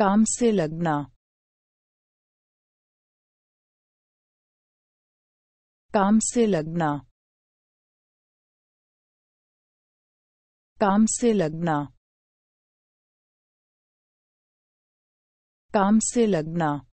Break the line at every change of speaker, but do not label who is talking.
काम से लगना काम से लगना काम से लगना काम से लगना